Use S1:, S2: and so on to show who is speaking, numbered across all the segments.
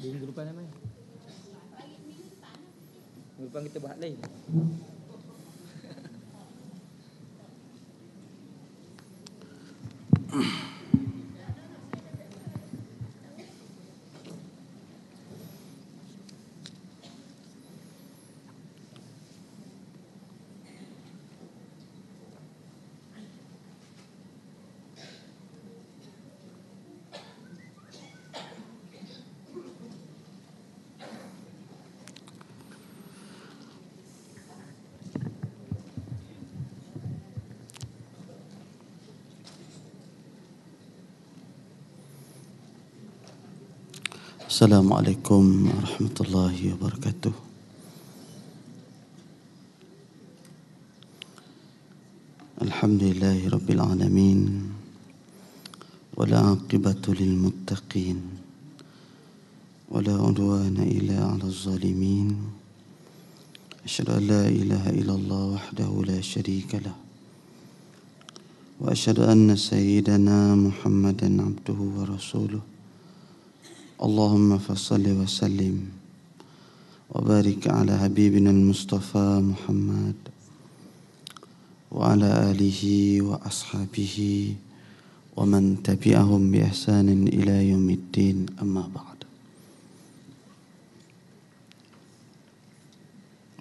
S1: Minggu depan apa? Minggu depan kita buat lain. السلام عليكم ورحمة الله وبركاته الحمد لله رب العالمين ولا عاقبة للمتقين ولا عدوان إلا على الظالمين أشهد أن لا إله إلا الله وحده لا شريك له وأشهد أن سيدنا محمدا عبده ورسوله اللهم فصل وسلم وبارك على حبيبنا المصطفى محمد وعلى آله وأصحابه ومن تبعهم بإحسان إلى يوم الدين أما بعد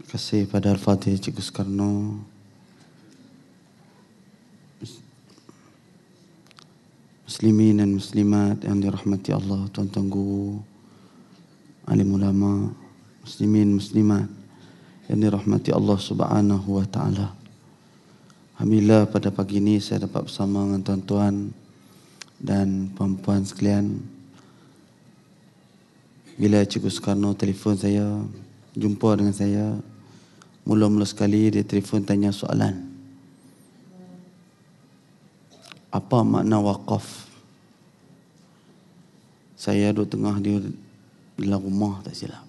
S1: Terima kasih pada al muslimin dan muslimat yang dirahmati Allah tuan-tuan guru alim ulama muslimin muslimat yang dirahmati Allah Subhanahu wa taala alhamdulillah pada pagi ini saya dapat bersama dengan tuan-tuan dan puan-puan sekalian bila Cikgu Soekarno telefon saya jumpa dengan saya mula-mula sekali dia telefon tanya soalan apa makna wakaf? saya duduk tengah dia dalam rumah tak silap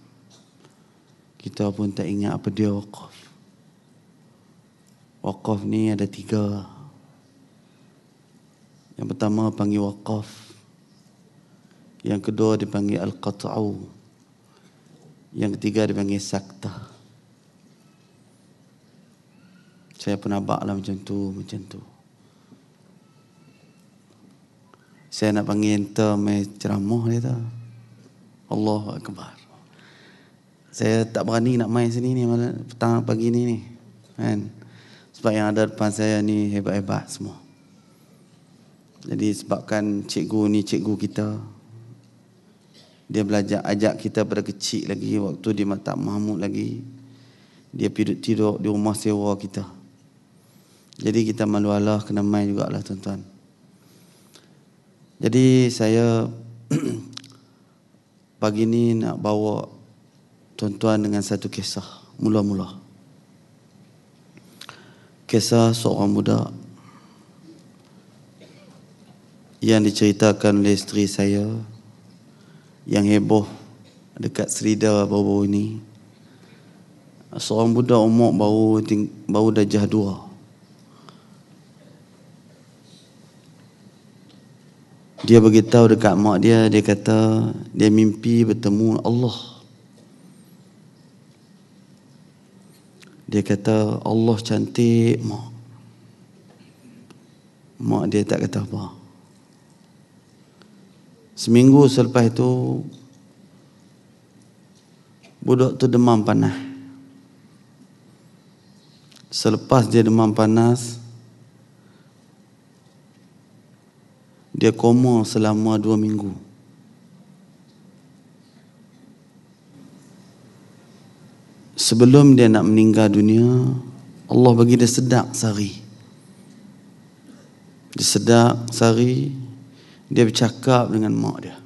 S1: kita pun tak ingat apa dia wakaf wakaf ni ada tiga yang pertama panggil wakaf yang kedua dipanggil al-qata'u yang ketiga dipanggil sakta saya pun nampaklah macam tu macam tu saya nak panggil ente mai eh, ceramah dia tu. Allahu akbar. Saya tak berani nak main sini ni malam petang pagi ni ni. Kan? Sebab yang ada depan saya ni hebat-hebat semua. Jadi sebabkan cikgu ni cikgu kita. Dia belajar ajak kita pada kecil lagi waktu dia tak mahmud lagi. Dia tidur-tidur di rumah sewa kita. Jadi kita malu Allah kena main jugalah tuan-tuan. Jadi saya pagi ni nak bawa tuan-tuan dengan satu kisah mula-mula. Kisah seorang muda yang diceritakan oleh isteri saya yang heboh dekat Serida baru-baru ini. Seorang muda umur baru baru dah jah dua. dia beritahu dekat mak dia dia kata dia mimpi bertemu Allah dia kata Allah cantik mak mak dia tak kata apa seminggu selepas itu budak tu demam panas selepas dia demam panas Dia koma selama dua minggu Sebelum dia nak meninggal dunia Allah bagi dia sedap sehari Dia sedap sehari Dia bercakap dengan mak dia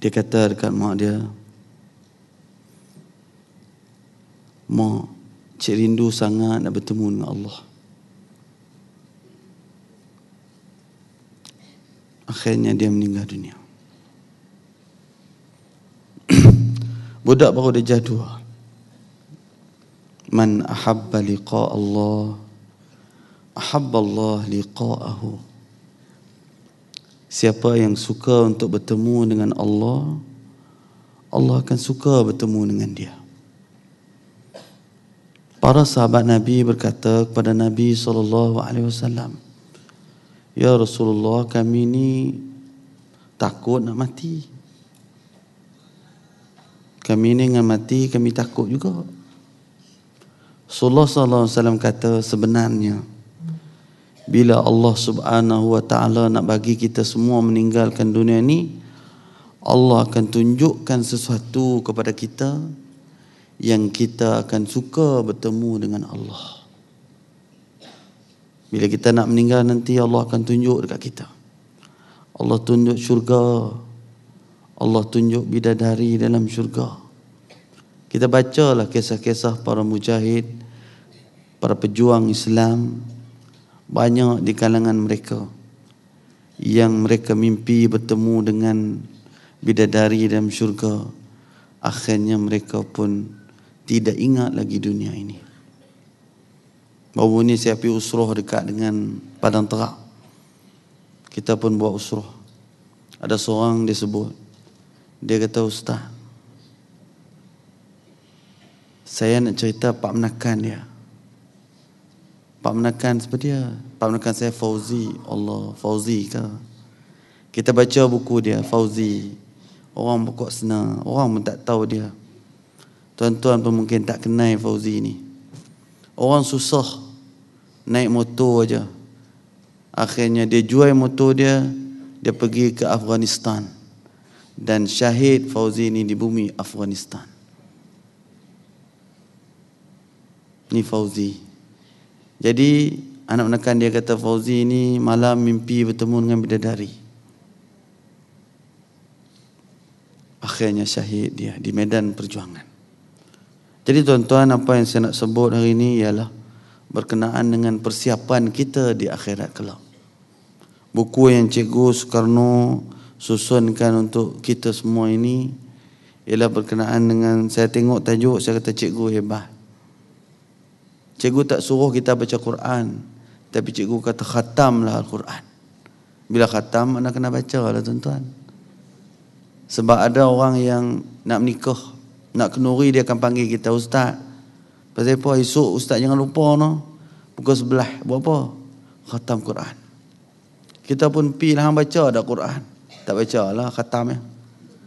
S1: Dia kata dekat mak dia Mak Cik rindu sangat nak bertemu dengan Allah Allah Akhirnya dia meninggal dunia. Budak baru dia jadua. Man ahabba liqa Allah ahabba Allah liqa'ahu. Siapa yang suka untuk bertemu dengan Allah, Allah akan suka bertemu dengan dia. Para sahabat Nabi berkata kepada Nabi saw. Ya Rasulullah kami ni takut nak mati. Kami ni dengan mati kami takut juga. Rasulullah sallallahu alaihi wasallam kata sebenarnya bila Allah Subhanahu wa taala nak bagi kita semua meninggalkan dunia ni Allah akan tunjukkan sesuatu kepada kita yang kita akan suka bertemu dengan Allah. Bila kita nak meninggal nanti Allah akan tunjuk dekat kita. Allah tunjuk syurga. Allah tunjuk bidadari dalam syurga. Kita bacalah kisah-kisah para mujahid, para pejuang Islam. Banyak di kalangan mereka yang mereka mimpi bertemu dengan bidadari dalam syurga. Akhirnya mereka pun tidak ingat lagi dunia ini. Baru ni saya pergi usroh dekat dengan Padang Terak. Kita pun buat usroh. Ada seorang dia sebut. Dia kata, Ustaz. Saya nak cerita Pak Menakan dia. Pak Menakan seperti dia. Pak Menakan saya Fauzi. Allah, Fauzi ke? Kita baca buku dia, Fauzi. Orang pokok senang. Orang pun tak tahu dia. Tuan-tuan pun mungkin tak kenal Fauzi ni. Orang susah naik motor aja. Akhirnya dia jual motor dia, dia pergi ke Afghanistan. Dan syahid Fauzi ini di bumi Afghanistan. Ini Fauzi. Jadi anak menekan dia kata Fauzi ini malam mimpi bertemu dengan bidadari. Akhirnya syahid dia di medan perjuangan. Jadi tuan-tuan apa yang saya nak sebut hari ini ialah berkenaan dengan persiapan kita di akhirat kelak. Buku yang Cikgu Soekarno susunkan untuk kita semua ini ialah berkenaan dengan saya tengok tajuk saya kata cikgu hebat. Cikgu tak suruh kita baca Quran tapi cikgu kata khatamlah Al-Quran. Bila khatam anda kena baca lah tuan-tuan. Sebab ada orang yang nak menikah, nak kenuri dia akan panggil kita ustaz. Pasal apa esok ustaz jangan lupa no. Pukul sebelah buat apa? Khatam Quran. Kita pun pi lah baca ada Quran. Tak baca lah khatam ya.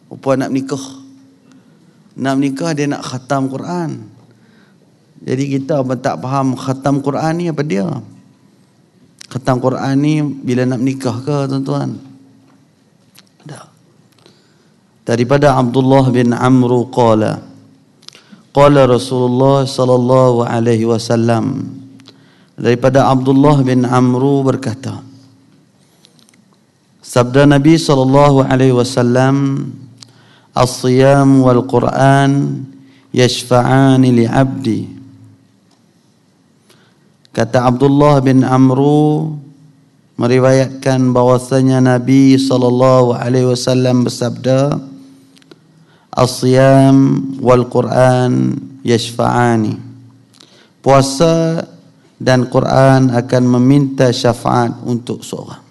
S1: Rupa nak nikah. Nak nikah dia nak khatam Quran. Jadi kita pun tak faham khatam Quran ni apa dia. Khatam Quran ni bila nak nikah ke tuan-tuan? Tak. Daripada Abdullah bin Amru qala. Qala Rasulullah sallallahu alaihi wasallam daripada Abdullah bin Amru berkata Sabda Nabi sallallahu alaihi wasallam As-siyam wal Quran yashfa'an li 'abdi Kata Abdullah bin Amru meriwayatkan bahwasanya Nabi sallallahu alaihi wasallam bersabda الصيام والقرآن يشفعان puasa dan Quran akan meminta syafaat untuk seorang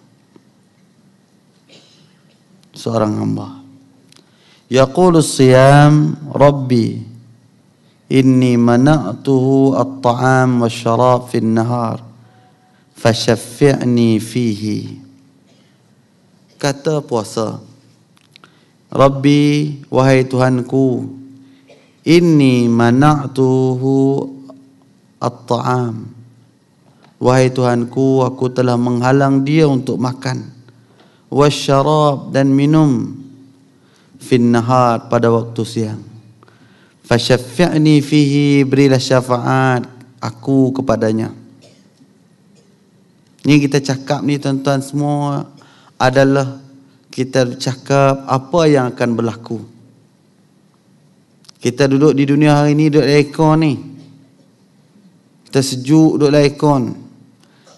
S1: seorang hamba yaqulu siyam rabbi inni mana'tuhu at-ta'am wasyarab fil nahar fashaffi'ni fihi kata puasa Rabbi wahai Tuhanku ini mana'tuhu at-ta'am wahai Tuhanku aku telah menghalang dia untuk makan wasyarab dan minum fin nahar pada waktu siang fasyaffi'ni fihi berilah syafaat aku kepadanya ini kita cakap ni tuan-tuan semua adalah kita cakap apa yang akan berlaku. Kita duduk di dunia hari ini duduk aircon ni. Kita sejuk duduk aircon.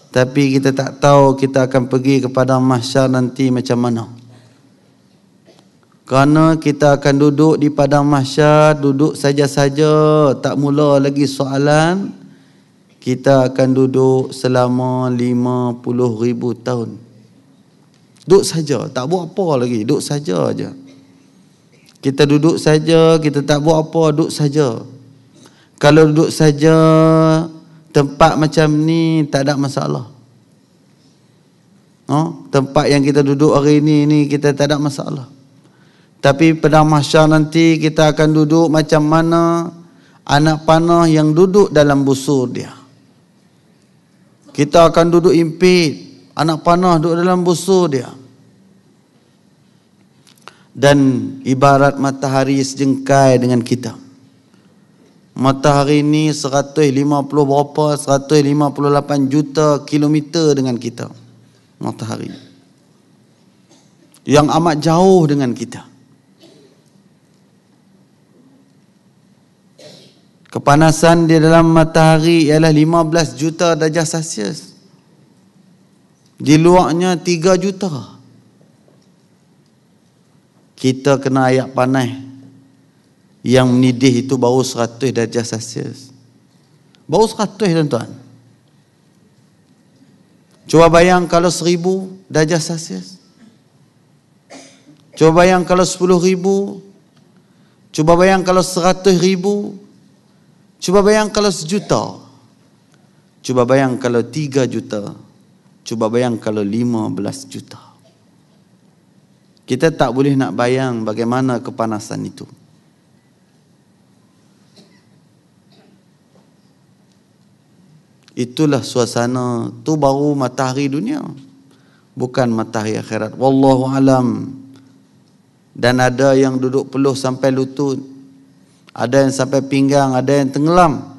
S1: Tapi kita tak tahu kita akan pergi kepada padang mahsyar nanti macam mana. Kerana kita akan duduk di padang mahsyar, duduk saja-saja, tak mula lagi soalan, kita akan duduk selama 50,000 tahun. Duduk saja, tak buat apa lagi, duduk saja aja. Kita duduk saja, kita tak buat apa, duduk saja. Kalau duduk saja tempat macam ni tak ada masalah. Oh, tempat yang kita duduk hari ini ini kita tak ada masalah. Tapi pada masa nanti kita akan duduk macam mana anak panah yang duduk dalam busur dia. Kita akan duduk impit anak panah duduk dalam busur dia dan ibarat matahari sejengkai dengan kita matahari ni 150 berapa 158 juta kilometer dengan kita matahari yang amat jauh dengan kita kepanasan dia dalam matahari ialah 15 juta darjah celsius di luarnya 3 juta. Kita kena ayak panas. Yang menidih itu baru 100 darjah Celsius. Baru 100 tuan-tuan. Cuba bayang kalau 1000 darjah Celsius. Cuba bayang kalau 10 ribu. Cuba bayang kalau 100 ribu. Cuba bayang kalau sejuta. Cuba bayang kalau tiga juta. Cuba bayang kalau 15 juta. Kita tak boleh nak bayang bagaimana kepanasan itu. Itulah suasana tu baru matahari dunia. Bukan matahari akhirat. Wallahu alam. Dan ada yang duduk peluh sampai lutut. Ada yang sampai pinggang, ada yang tenggelam.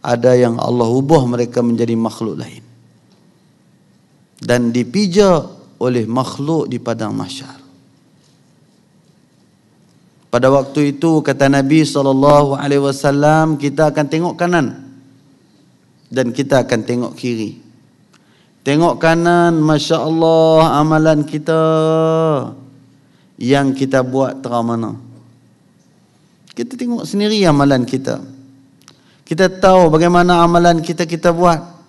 S1: Ada yang Allah ubah mereka menjadi makhluk lain dan dipijak oleh makhluk di padang mahsyar. Pada waktu itu kata Nabi sallallahu alaihi wasallam kita akan tengok kanan dan kita akan tengok kiri. Tengok kanan masya-Allah amalan kita yang kita buat terang mana. Kita tengok sendiri amalan kita. Kita tahu bagaimana amalan kita kita buat.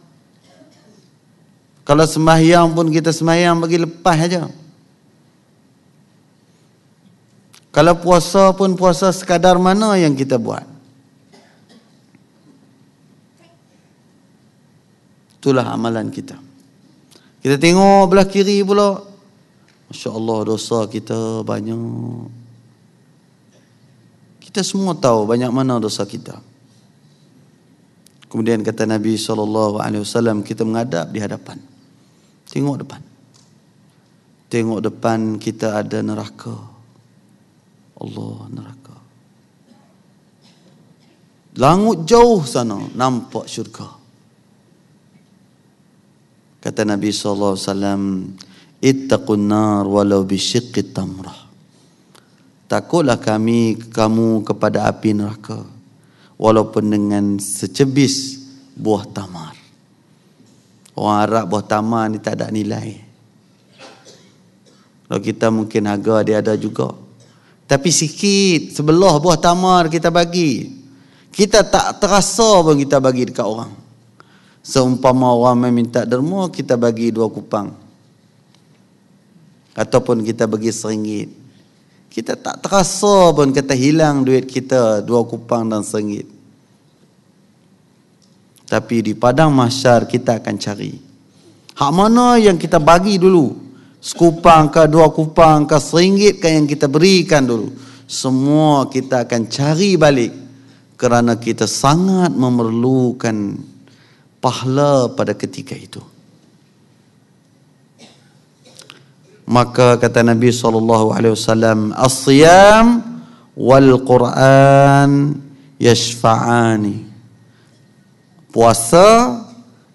S1: Kalau semayang pun kita semayang bagi lepas aja. Kalau puasa pun puasa sekadar mana yang kita buat. Itulah amalan kita. Kita tengok belah kiri pula. Masya Allah dosa kita banyak. Kita semua tahu banyak mana dosa kita. Kemudian kata Nabi SAW kita mengadap di hadapan. Tengok depan. Tengok depan kita ada neraka. Allah neraka. Langut jauh sana nampak syurga. Kata Nabi sallallahu alaihi wasallam, "Ittaqun nar walau bi syiqqit tamrah." Takutlah kami kamu kepada api neraka walaupun dengan secebis buah tamar. Orang Arab buah taman ni tak ada nilai. Kalau kita mungkin harga dia ada juga. Tapi sikit sebelah buah tamar kita bagi. Kita tak terasa pun kita bagi dekat orang. Seumpama orang meminta derma, kita bagi dua kupang. Ataupun kita bagi seringgit. Kita tak terasa pun kita hilang duit kita dua kupang dan seringgit. Tapi di padang mahsyar kita akan cari. Hak mana yang kita bagi dulu? Sekupang ke dua kupang ke seringgit ke yang kita berikan dulu. Semua kita akan cari balik. Kerana kita sangat memerlukan pahala pada ketika itu. Maka kata Nabi saw. alaihi "As-siyam wal Quran yashfa'ani." puasa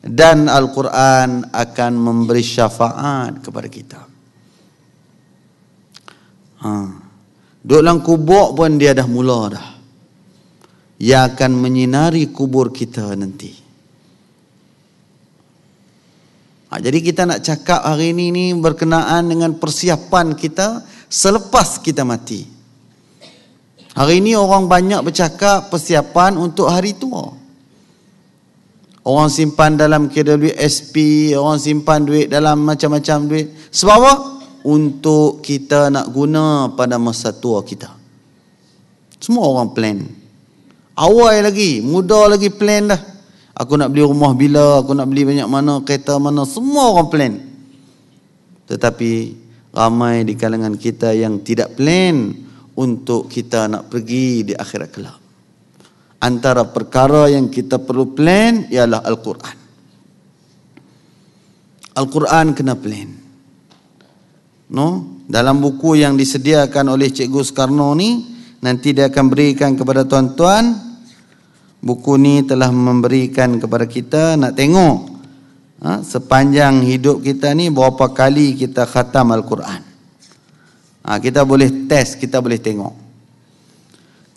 S1: dan Al-Quran akan memberi syafaat kepada kita. Ha. Duduk dalam kubur pun dia dah mula dah. Ia akan menyinari kubur kita nanti. Ha, jadi kita nak cakap hari ini ni berkenaan dengan persiapan kita selepas kita mati. Hari ini orang banyak bercakap persiapan untuk hari tua. Orang simpan dalam KWSP, orang simpan duit dalam macam-macam duit. Sebab apa? Untuk kita nak guna pada masa tua kita. Semua orang plan. Awal lagi, muda lagi plan dah. Aku nak beli rumah bila, aku nak beli banyak mana, kereta mana, semua orang plan. Tetapi ramai di kalangan kita yang tidak plan untuk kita nak pergi di akhirat kelak antara perkara yang kita perlu plan ialah Al-Quran. Al-Quran kena plan. No? Dalam buku yang disediakan oleh Cik Gus Karno ni, nanti dia akan berikan kepada tuan-tuan, buku ni telah memberikan kepada kita nak tengok ha? sepanjang hidup kita ni berapa kali kita khatam Al-Quran. Ha, kita boleh test, kita boleh tengok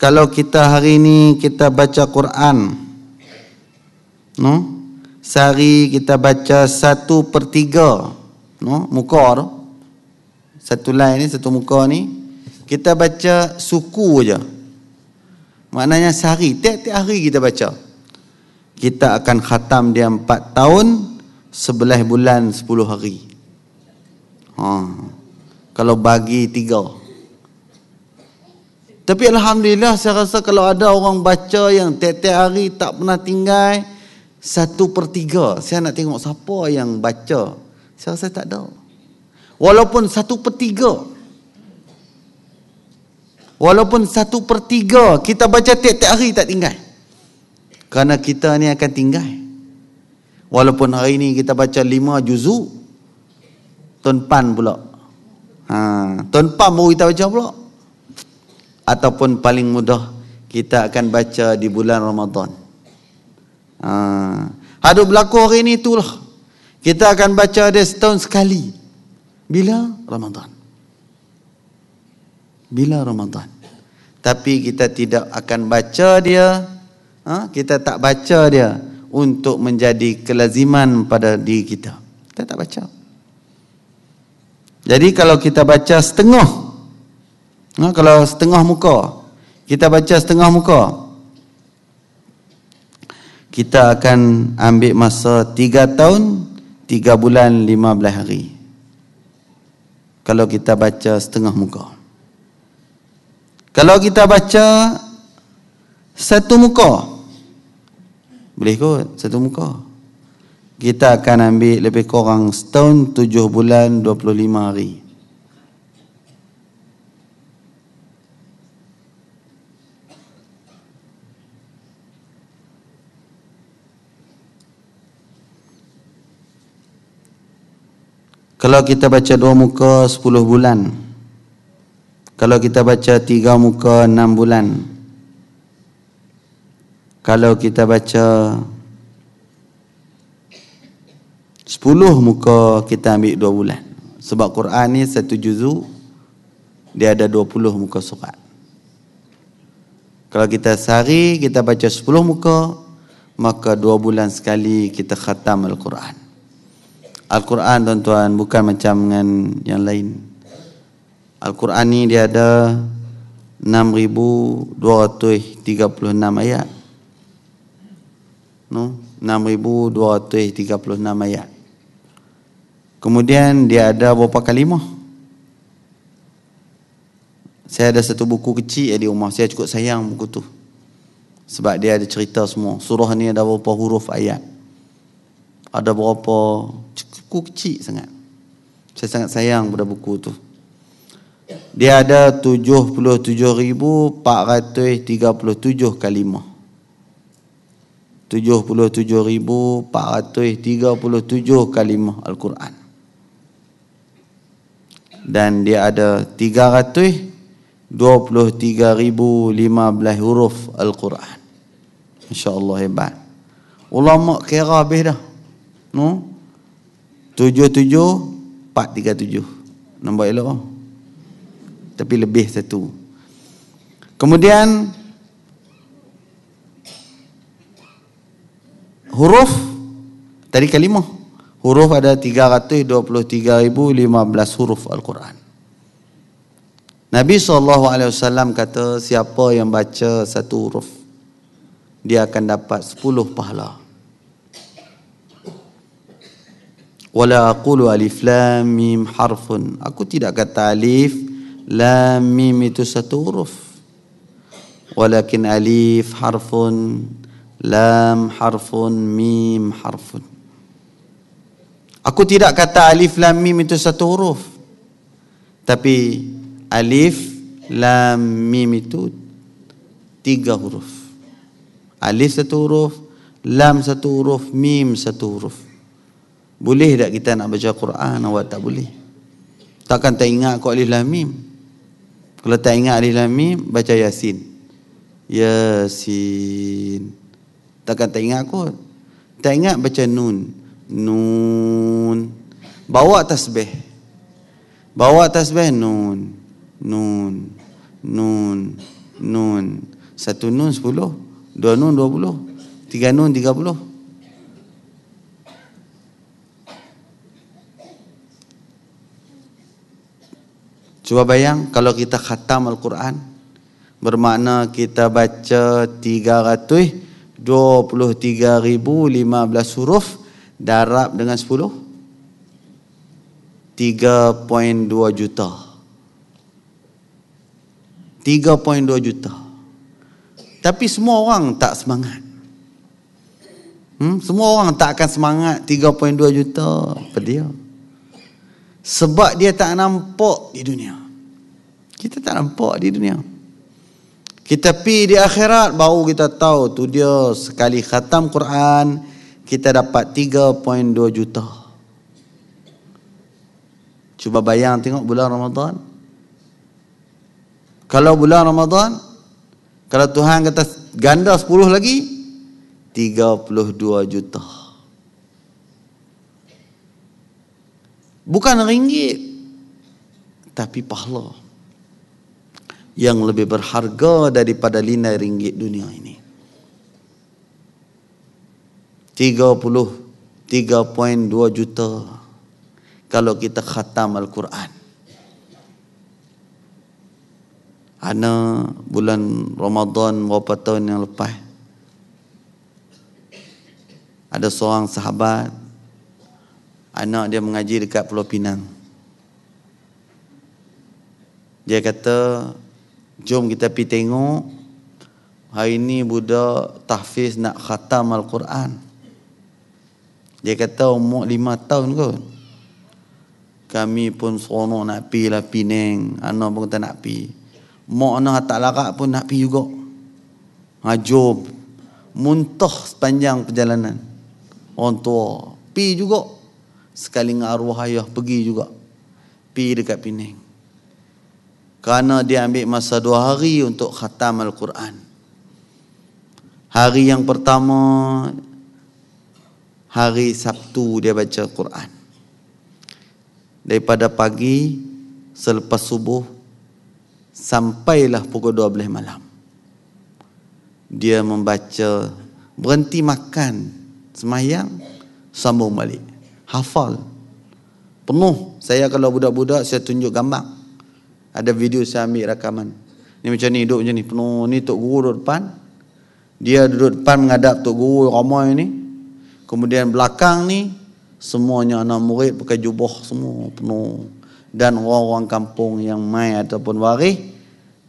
S1: kalau kita hari ini kita baca Quran no sehari kita baca satu per tiga no muka satu line ni satu muka ni kita baca suku aja maknanya sehari tiap-tiap hari kita baca kita akan khatam dia empat tahun sebelah bulan sepuluh hari ha. kalau bagi tiga tapi Alhamdulillah saya rasa kalau ada orang baca yang tiap-tiap hari tak pernah tinggal satu per tiga. Saya nak tengok siapa yang baca. Saya rasa tak ada. Walaupun satu per tiga. Walaupun satu per tiga kita baca tiap-tiap hari tak tinggal. Kerana kita ni akan tinggal. Walaupun hari ni kita baca lima juzuk. Tuan Pan pula. Ha, Tuan Pan baru kita baca pula ataupun paling mudah kita akan baca di bulan Ramadan. Ha. Uh, berlaku hari ini itulah. Kita akan baca dia setahun sekali. Bila? Ramadan. Bila Ramadan. Tapi kita tidak akan baca dia. Ha? Kita tak baca dia untuk menjadi kelaziman pada diri kita. Kita tak baca. Jadi kalau kita baca setengah Ha, kalau setengah muka, kita baca setengah muka, kita akan ambil masa 3 tahun, 3 bulan, 15 hari. Kalau kita baca setengah muka. Kalau kita baca satu muka, boleh kot satu muka. Kita akan ambil lebih kurang setahun, 7 bulan, 25 hari. Kalau kita baca dua muka sepuluh bulan Kalau kita baca tiga muka enam bulan Kalau kita baca Sepuluh muka kita ambil dua bulan Sebab Quran ni satu juzu Dia ada dua puluh muka surat Kalau kita sehari kita baca sepuluh muka Maka dua bulan sekali kita khatam Al-Quran Al-Quran tuan-tuan bukan macam dengan yang lain. Al-Quran ni dia ada 6236 ayat. No, 6236 ayat. Kemudian dia ada berapa kalimah? Saya ada satu buku kecil ya di rumah. Saya cukup sayang buku tu. Sebab dia ada cerita semua. Surah ni ada berapa huruf ayat ada berapa buku kecil sangat saya sangat sayang pada buku tu dia ada 77,437 kalimah 77,437 kalimah Al-Quran dan dia ada 300 23,015 huruf Al-Quran Insya Allah hebat Ulama kira habis dah no 77437 nombor elok tapi lebih satu kemudian huruf tadi kalimah huruf ada 323015 huruf al-Quran Nabi SAW kata siapa yang baca satu huruf dia akan dapat 10 pahala wala aqulu alif lam mim harfun aku tidak kata alif lam mim itu satu huruf walakin alif harfun lam harfun mim harfun aku tidak kata alif lam mim itu satu huruf tapi alif lam mim itu tiga huruf alif satu huruf lam satu huruf mim satu huruf boleh tak kita nak baca Quran awak tak boleh? Takkan tak ingat kau alif lam mim. Kalau tak ingat alif lam mim baca Yasin. Yasin. Takkan tak ingat kau? Tak ingat baca nun. Nun. Bawa tasbih. Bawa tasbih nun. Nun. Nun. Nun. Satu nun sepuluh. Dua nun dua puluh. Tiga nun tiga puluh. Cuba bayang kalau kita khatam Al-Quran bermakna kita baca 323,015 huruf darab dengan 10 3.2 juta 3.2 juta tapi semua orang tak semangat hmm? semua orang tak akan semangat 3.2 juta apa dia sebab dia tak nampak di dunia. Kita tak nampak di dunia. Kita pi di akhirat baru kita tahu tu dia sekali khatam Quran kita dapat 3.2 juta. Cuba bayang tengok bulan Ramadan. Kalau bulan Ramadan kalau Tuhan kata ganda 10 lagi 32 juta. Bukan ringgit. Tapi pahala. Yang lebih berharga daripada linai ringgit dunia ini. 33.2 juta. Kalau kita khatam Al-Quran. Ana bulan Ramadan berapa tahun yang lepas. Ada seorang sahabat anak dia mengaji dekat Pulau Pinang. Dia kata, jom kita pergi tengok. Hari ini budak tahfiz nak khatam Al-Quran. Dia kata umur lima tahun kot. Kami pun seronok nak pergi lah Penang. Anak pun kata nak pergi. Mak anak tak larat pun nak pergi juga. Hajub. Muntah sepanjang perjalanan. Orang tua. Pergi juga. Sekali dengan arwah ayah pergi juga. Pi dekat Pening. Kerana dia ambil masa dua hari untuk khatam Al-Quran. Hari yang pertama, hari Sabtu dia baca Al-Quran. Daripada pagi, selepas subuh, sampailah pukul 12 malam. Dia membaca, berhenti makan semayang, sambung balik hafal penuh saya kalau budak-budak saya tunjuk gambar ada video saya ambil rakaman ni macam ni duduk macam ni penuh ni tok guru duduk depan dia duduk depan menghadap tok guru ramai ni kemudian belakang ni semuanya anak murid pakai jubah semua penuh dan orang-orang kampung yang mai ataupun waris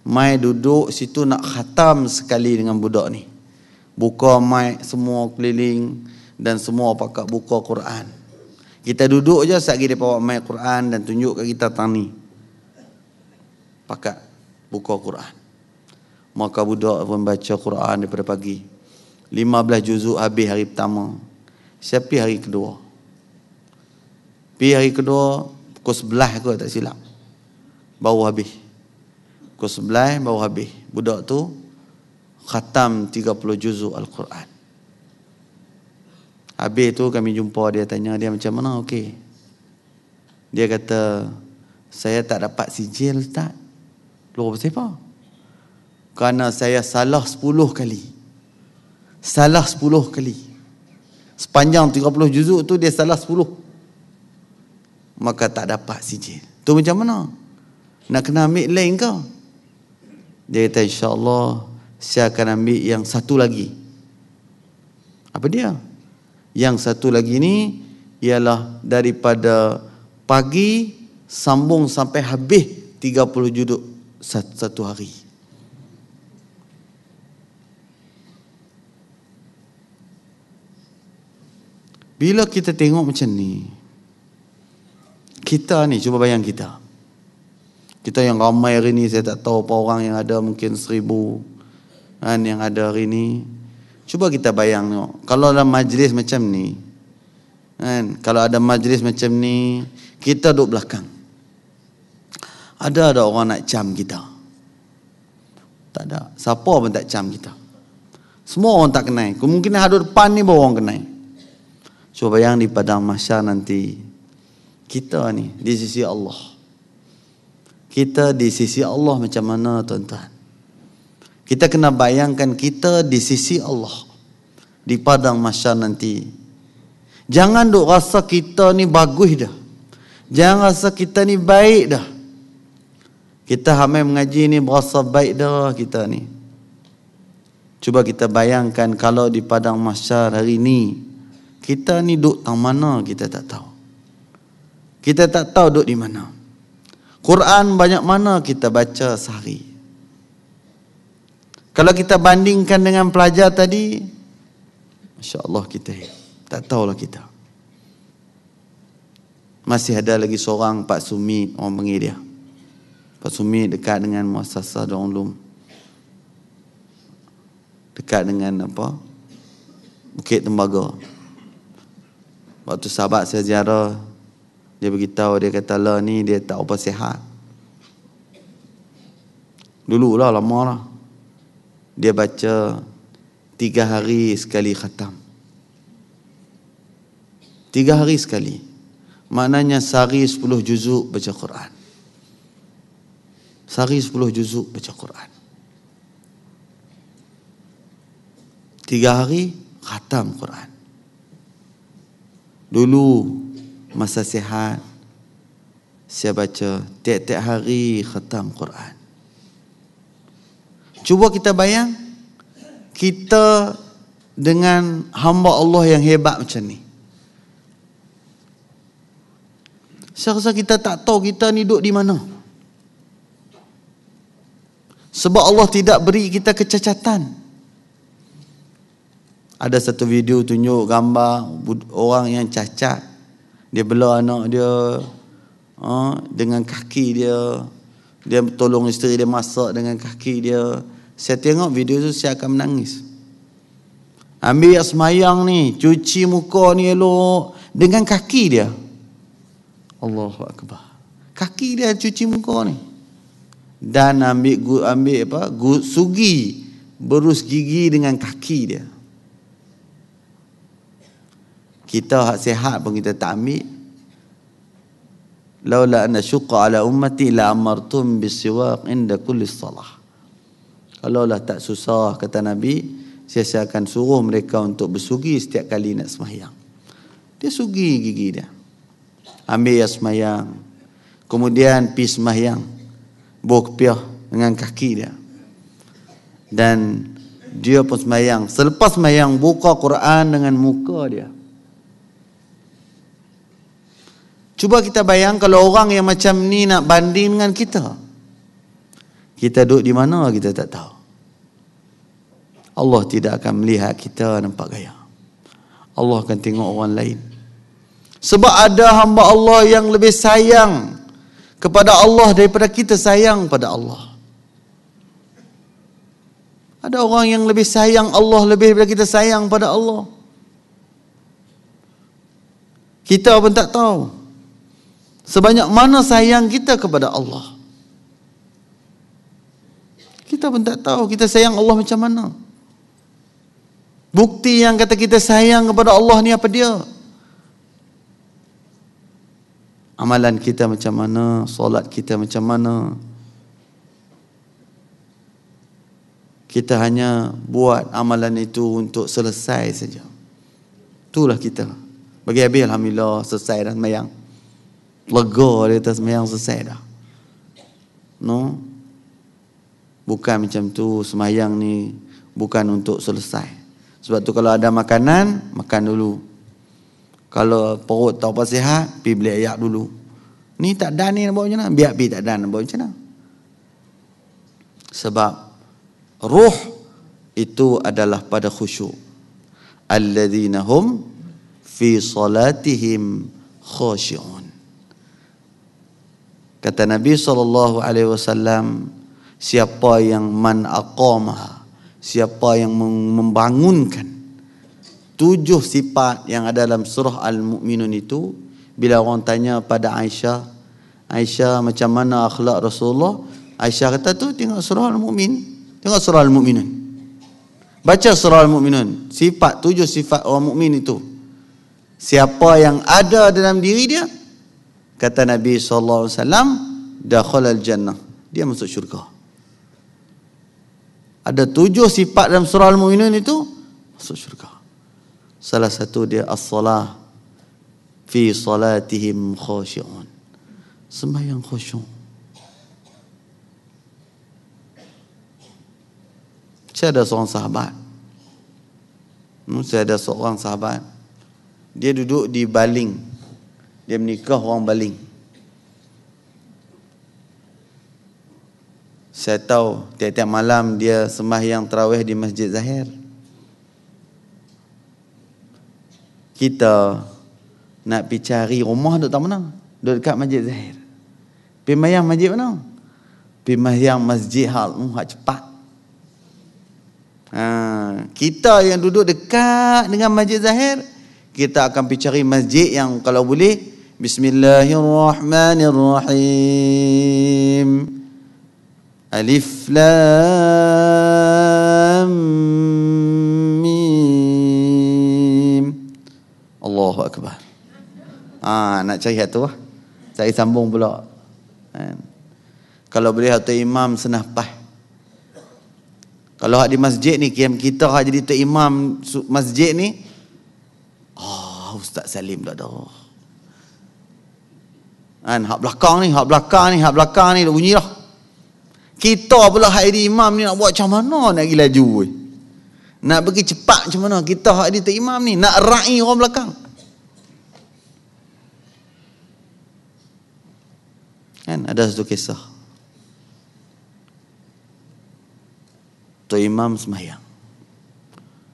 S1: mai duduk situ nak khatam sekali dengan budak ni buka mai semua keliling dan semua pakak buka Quran kita duduk je sehari dia bawa mic Quran dan tunjuk ke kita tani. Pakat buka Quran. Maka budak pun baca Quran daripada pagi. 15 juzuk habis hari pertama. Saya pergi hari kedua. Pergi hari kedua pukul 11 ke tak silap. Baru habis. Pukul 11 baru habis. Budak tu khatam 30 juzuk Al-Quran. Habis tu kami jumpa dia tanya dia macam mana okey. Dia kata saya tak dapat sijil tak Loh apa siapa? Kerana saya salah 10 kali. Salah 10 kali. Sepanjang 30 juzuk tu dia salah 10. Maka tak dapat sijil. Tu macam mana? Nak kena ambil lain kau? Dia kata insyaAllah saya akan ambil yang satu lagi. Apa dia? Yang satu lagi ni ialah daripada pagi sambung sampai habis 30 juduk satu hari. Bila kita tengok macam ni, kita ni cuba bayang kita. Kita yang ramai hari ni saya tak tahu apa orang yang ada mungkin seribu kan yang ada hari ni Cuba kita bayang tengok. Kalau ada majlis macam ni. Kan? Kalau ada majlis macam ni. Kita duduk belakang. Ada ada orang nak cam kita. Tak ada. Siapa pun tak cam kita. Semua orang tak kenal. Kemungkinan hadut depan ni baru orang kenal. Cuba bayang di padang masyar nanti. Kita ni di sisi Allah. Kita di sisi Allah macam mana tuan-tuan. Kita kena bayangkan kita di sisi Allah di padang mahsyar nanti. Jangan duk rasa kita ni bagus dah. Jangan rasa kita ni baik dah. Kita hamai mengaji ni berasa baik dah kita ni. Cuba kita bayangkan kalau di padang mahsyar hari ni kita ni duk tang mana kita tak tahu. Kita tak tahu duk di mana. Quran banyak mana kita baca sehari. Kalau kita bandingkan dengan pelajar tadi, Masya Allah kita, tak tahulah kita. Masih ada lagi seorang Pak Sumi, orang panggil dia. Pak Sumi dekat dengan Muasasa Daulum. Dekat dengan apa? Bukit Tembaga. Waktu sahabat saya ziarah, dia beritahu, dia kata lah ni dia tak apa sihat. Dulu lah lama lah dia baca tiga hari sekali khatam. Tiga hari sekali. Maknanya sehari sepuluh juzuk baca Quran. Sehari sepuluh juzuk baca Quran. Tiga hari khatam Quran. Dulu masa sihat saya baca tiap-tiap hari khatam Quran. Cuba kita bayang kita dengan hamba Allah yang hebat macam ni. Saya rasa kita tak tahu kita ni duduk di mana. Sebab Allah tidak beri kita kecacatan. Ada satu video tunjuk gambar orang yang cacat. Dia bela anak dia. Ah, dengan kaki dia. Dia tolong isteri dia masak dengan kaki dia. Saya tengok video tu saya akan menangis. Ambil yang semayang ni. Cuci muka ni elok. Dengan kaki dia. Allahu Akbar. Kaki dia cuci muka ni. Dan ambil gu, ambil apa? Gu, sugi. Berus gigi dengan kaki dia. Kita sehat pun kita tak ambil laula an ashqa ala ummati la amartum bisiwaq inda kulli salah kalaulah tak susah kata nabi saya, saya akan suruh mereka untuk bersugi setiap kali nak semayang dia sugi gigi dia ambil ya semayang kemudian pi buk bukpiah dengan kaki dia dan dia pun semayang selepas semayang buka Quran dengan muka dia Cuba kita bayang kalau orang yang macam ni nak banding dengan kita. Kita duduk di mana kita tak tahu. Allah tidak akan melihat kita nampak gaya. Allah akan tengok orang lain. Sebab ada hamba Allah yang lebih sayang kepada Allah daripada kita sayang pada Allah. Ada orang yang lebih sayang Allah lebih daripada kita sayang pada Allah. Kita pun tak tahu. Sebanyak mana sayang kita kepada Allah Kita pun tak tahu Kita sayang Allah macam mana Bukti yang kata kita sayang kepada Allah ni apa dia Amalan kita macam mana Solat kita macam mana Kita hanya buat amalan itu untuk selesai saja. Itulah kita. Bagi habis Alhamdulillah selesai dan mayang lega di atas semayang selesai dah. No. Bukan macam tu semayang ni bukan untuk selesai. Sebab tu kalau ada makanan, makan dulu. Kalau perut tak apa sihat, pi beli ayak dulu. Ni tak dan ni nak buat macam mana? Biar pi tak dan nak buat macam mana? Sebab ruh itu adalah pada khusyuk. Alladzina hum fi salatihim khashi'un kata Nabi sallallahu alaihi wasallam siapa yang man aqamah siapa yang membangunkan tujuh sifat yang ada dalam surah al-mukminun itu bila orang tanya pada Aisyah Aisyah macam mana akhlak Rasulullah Aisyah kata tu tengok surah al-mukmin tengok surah al-mukminun baca surah al-mukminun sifat tujuh sifat orang mukmin itu siapa yang ada dalam diri dia kata Nabi sallallahu alaihi wasallam dakhala jannah dia masuk syurga ada tujuh sifat dalam surah al-mu'minun itu masuk syurga salah satu dia as-salah fi salatihim khashi'un sembahyang khusyuk saya ada seorang sahabat hmm, saya ada seorang sahabat dia duduk di baling dia menikah orang baling saya tahu tiap-tiap malam dia sembahyang terawih di masjid Zahir kita nak pergi cari rumah duduk tak mana duduk dekat masjid Zahir pergi mayang masjid mana pergi mayang masjid hal hak cepat ha, kita yang duduk dekat dengan masjid Zahir kita akan pergi cari masjid yang kalau boleh Bismillahirrahmanirrahim. Alif lam mim. ألف akbar. ميم ha, Ah, nak cari satu lah. Cari sambung pula. Kan? Kalau boleh hati imam senapah. Kalau hak di masjid ni, kiam kita hak jadi tu imam masjid ni. Ah, oh, Ustaz Salim dah ada. Kan, hak belakang ni, hak belakang ni, hak belakang ni, dah bunyi lah. Kita pula hak di imam ni nak buat macam mana nak pergi laju. Eh? Nak pergi cepat macam mana kita hak di imam ni, nak ra'i orang belakang. Kan, ada satu kisah. Tu imam semayang.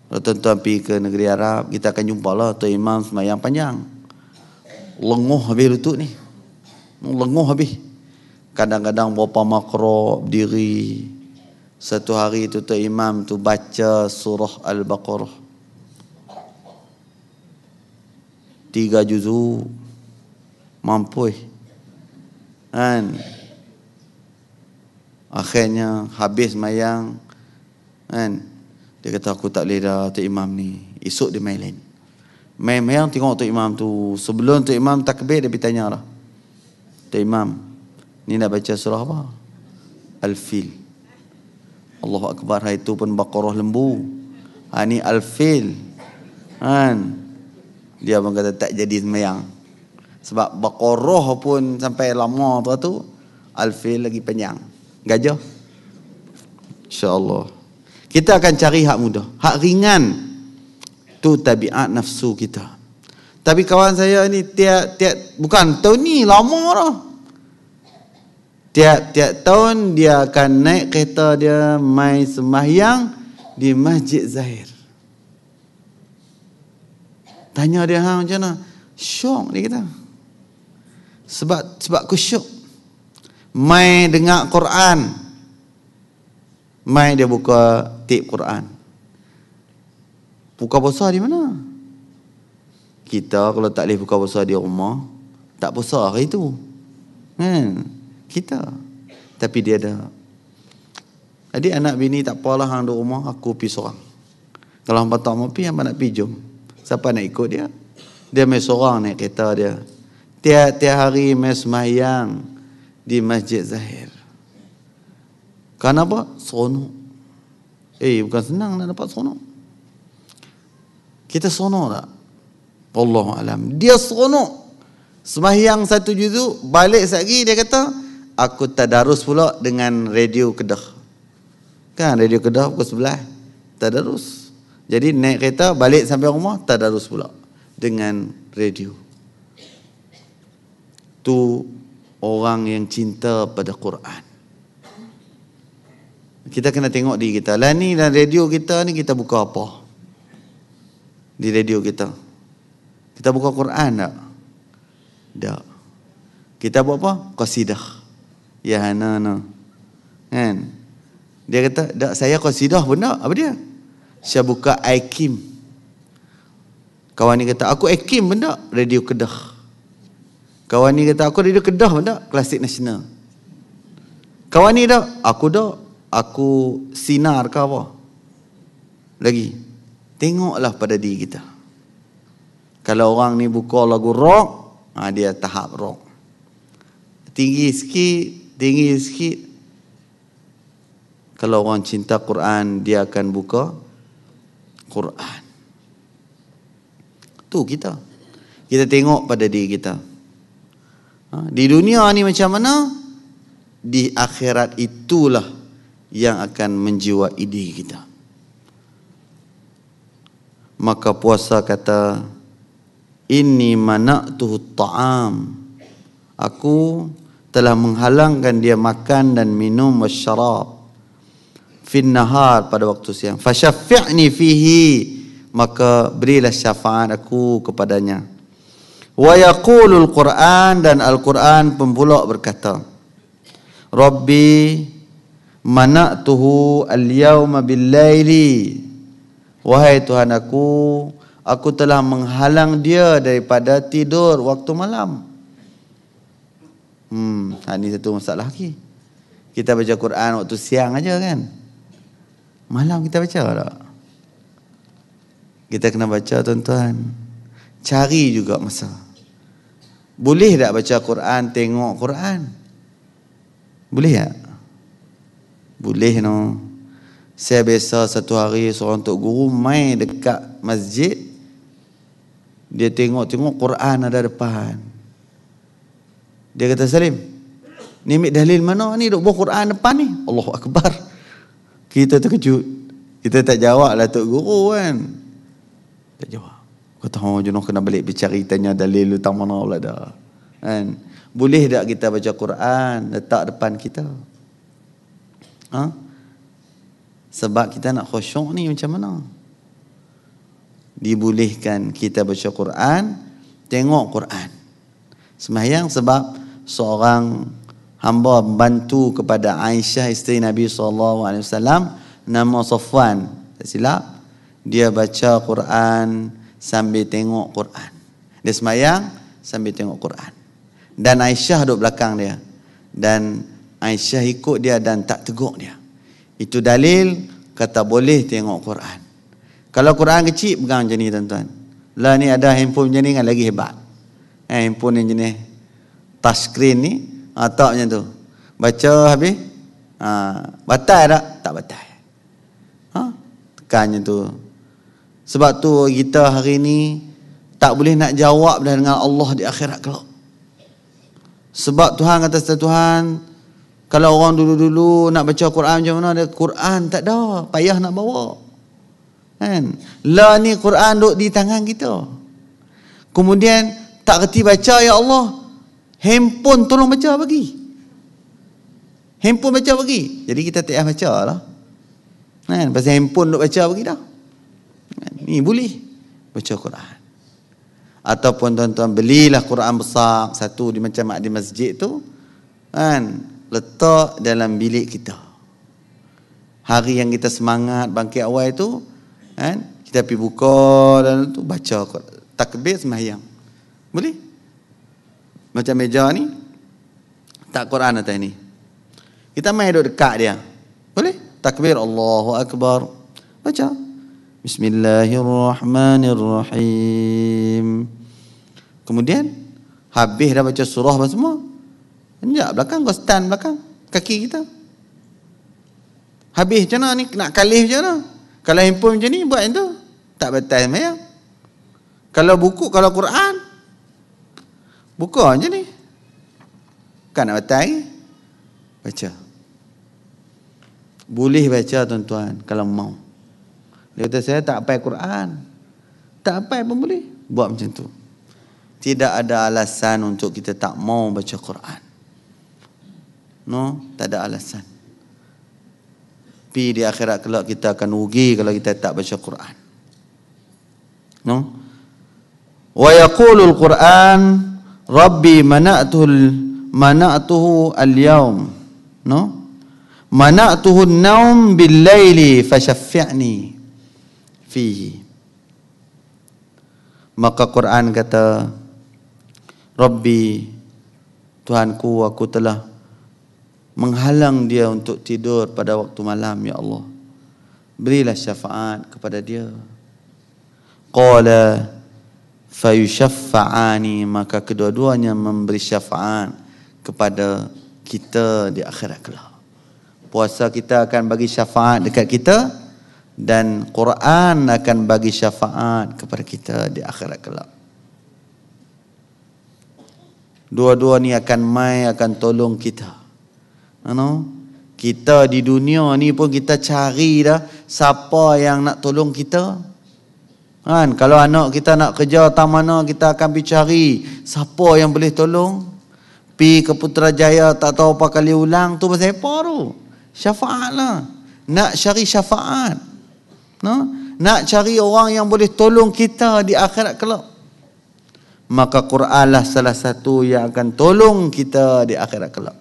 S1: Kalau tuan-tuan pergi ke negeri Arab, kita akan jumpa lah Tuan Imam semayang panjang. Lenguh habis lutut ni lenguh habis kadang-kadang berapa makro diri satu hari tu tu imam tu baca surah al-baqarah tiga juzu mampu kan akhirnya habis mayang kan dia kata aku tak boleh dah tu imam ni esok dia main lain main mayang tengok tu imam tu sebelum tu imam takbir dia tanya lah tak imam Ni nak baca surah apa? Al-Fil Allah Akbar Hari tu pun bakaroh lembu Ha ni Al-Fil Han Dia pun kata tak jadi semayang Sebab bakaroh pun sampai lama tu tu Al-Fil lagi penyang. Gajah InsyaAllah Kita akan cari hak mudah Hak ringan Tu tabiat nafsu kita tapi kawan saya ni tiap tiap bukan tahun ni lama dah. Tiap tiap tahun dia akan naik kereta dia mai sembahyang di Masjid Zahir. Tanya dia hang macam mana? Syok dia kata. Sebab sebab ku syok. Mai dengar Quran. Mai dia buka tip Quran. Buka besar di mana? kita kalau tak boleh buka puasa di rumah tak puasa hari tu kan kita tapi dia ada jadi anak bini tak apalah hang di rumah aku pi seorang kalau hangpa tak mau pergi hangpa nak pergi jom siapa nak ikut dia dia main seorang naik kereta dia tiap-tiap hari main semayang di masjid Zahir kenapa? seronok eh bukan senang nak dapat seronok kita seronok Lah. Wallahu alam. Dia seronok. Semahyang satu juzu, balik satgi dia kata, aku tadarus pula dengan radio Kedah. Kan radio Kedah pukul sebelah, tadarus. Jadi naik kereta balik sampai rumah, tadarus pula dengan radio. Tu orang yang cinta pada Quran. Kita kena tengok diri kita. Lah ni dan lah radio kita ni kita buka apa? Di radio kita. Kita buka Quran tak? Tak. Kita buat apa? Qasidah. Ya hana no. Kan? Dia kata, tak saya qasidah pun tak. Apa dia? Saya buka Aikim. Kawan ni kata, aku Aikim pun tak. Radio Kedah. Kawan ni kata, aku radio Kedah pun tak. Klasik nasional. Kawan ni tak? Aku tak. Aku sinar ke apa? Lagi. Tengoklah pada diri kita. Kalau orang ni buka lagu rock, ha, dia tahap rock. Tinggi sikit, tinggi sikit. Kalau orang cinta Quran, dia akan buka Quran. Tu kita. Kita tengok pada diri kita. Ha, di dunia ni macam mana? Di akhirat itulah yang akan menjiwai diri kita. Maka puasa kata, ini mana tuh ta'am aku telah menghalangkan dia makan dan minum masyarab fin nahar pada waktu siang ni fihi maka berilah syafaat aku kepadanya wa yaqulul quran dan al Quran pula berkata mana tuh al-yawma bil-laili wahai tuhan aku aku telah menghalang dia daripada tidur waktu malam. Hmm, ini ha, satu masalah lagi. Kita baca Quran waktu siang aja kan. Malam kita baca tak? Kita kena baca tuan-tuan. Cari juga masa. Boleh tak baca Quran, tengok Quran? Boleh tak? Boleh no. Saya biasa satu hari seorang tok guru main dekat masjid dia tengok-tengok Quran ada depan. Dia kata Salim, ni ambil dalil mana ni duk buah Quran depan ni? Allahu Akbar. Kita terkejut. Kita tak jawab lah Tok Guru kan. Tak jawab. Kata, oh, Junoh kena balik bercari tanya dalil utang mana pula dah. Kan? Boleh tak kita baca Quran letak depan kita? Ha? Sebab kita nak khusyuk ni macam mana? dibolehkan kita baca Quran, tengok Quran. Semayang sebab seorang hamba membantu kepada Aisyah isteri Nabi SAW nama Safwan. tak silap dia baca Quran sambil tengok Quran dia semayang sambil tengok Quran dan Aisyah duduk belakang dia dan Aisyah ikut dia dan tak teguk dia itu dalil kata boleh tengok Quran kalau Quran kecil pegang macam ni tuan-tuan. Lah ni ada handphone macam ni kan lagi hebat. Eh, handphone yang jenis touch screen ni atau ah, macam tu. Baca habis. Ha, batal tak? Tak batal. Ha? Tekan tu. Sebab tu kita hari ni tak boleh nak jawab dah dengan Allah di akhirat kelak. Sebab Tuhan kata setelah Tuhan kalau orang dulu-dulu nak baca Quran macam mana Quran tak ada payah nak bawa. Kan? La ni Quran duduk di tangan kita. Kemudian tak reti baca ya Allah. Handphone tolong baca bagi. Handphone baca bagi. Jadi kita tak payah baca lah. Kan? Pasal handphone duduk baca bagi dah. Kan? Ni boleh. Baca Quran. Ataupun tuan-tuan belilah Quran besar satu di macam mak di masjid tu. Kan? Letak dalam bilik kita. Hari yang kita semangat bangkit awal tu, kan? Kita pergi buka dan tu baca takbir sembahyang. Boleh? Macam meja ni tak Quran atas ni. Kita main duduk dekat dia. Boleh? Takbir Allahu Akbar. Baca. Bismillahirrahmanirrahim. Kemudian habis dah baca surah apa semua. Enjak belakang kau stand belakang kaki kita. Habis macam mana ni nak kalih macam mana? Kalau handphone macam ni buat itu tak batal sembahyang. Kalau buku, kalau Quran buku je ni. Kan nak batal lagi? Baca. Boleh baca tuan-tuan kalau mau. Dia kata saya tak apa Quran. Tak apa pun boleh. Buat macam tu. Tidak ada alasan untuk kita tak mau baca Quran. No, tak ada alasan. Pi di akhirat kelak kita akan rugi kalau kita tak baca Quran. No? Wa yaqulul Quran Rabbi mana'tul mana'tuhu al-yawm. No? Mana'tuhu an-nawm bil-laili fashaffi'ni fihi. Maka Quran kata Rabbi Tuhanku aku telah menghalang dia untuk tidur pada waktu malam ya Allah berilah syafaat kepada dia qala fayushaffa'ani maka kedua-duanya memberi syafaat kepada kita di akhirat kelak puasa kita akan bagi syafaat dekat kita dan Quran akan bagi syafaat kepada kita di akhirat kelak Dua-dua ni akan mai akan tolong kita. Ano, kita di dunia ni pun kita cari dah siapa yang nak tolong kita kan kalau anak kita nak kerja tak mana kita akan pergi cari siapa yang boleh tolong pi ke Putrajaya tak tahu apa kali ulang tu pasal apa tu syafaat lah nak cari syafaat no? nak cari orang yang boleh tolong kita di akhirat kelak maka Quranlah salah satu yang akan tolong kita di akhirat kelak